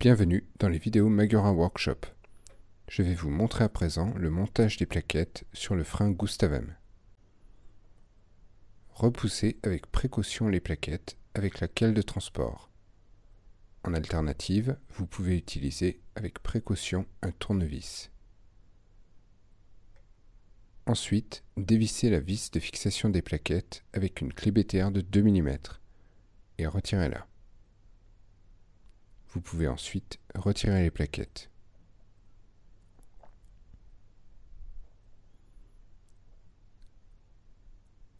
Bienvenue dans les vidéos Magura Workshop. Je vais vous montrer à présent le montage des plaquettes sur le frein Gustavem. Repoussez avec précaution les plaquettes avec la cale de transport. En alternative, vous pouvez utiliser avec précaution un tournevis. Ensuite, dévissez la vis de fixation des plaquettes avec une clé BTR de 2 mm et retirez-la. Vous pouvez ensuite retirer les plaquettes.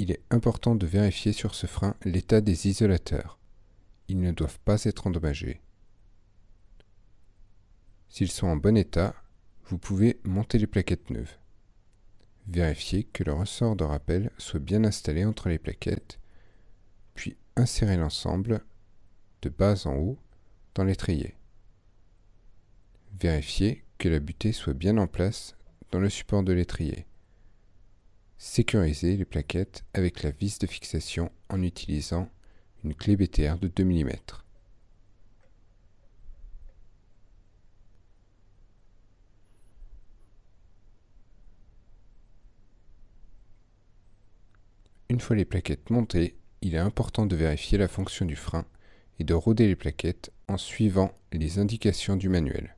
Il est important de vérifier sur ce frein l'état des isolateurs. Ils ne doivent pas être endommagés. S'ils sont en bon état, vous pouvez monter les plaquettes neuves. Vérifiez que le ressort de rappel soit bien installé entre les plaquettes, puis insérez l'ensemble de bas en haut dans l'étrier. Vérifiez que la butée soit bien en place dans le support de l'étrier. Sécurisez les plaquettes avec la vis de fixation en utilisant une clé BTR de 2 mm. Une fois les plaquettes montées, il est important de vérifier la fonction du frein et de roder les plaquettes en suivant les indications du manuel.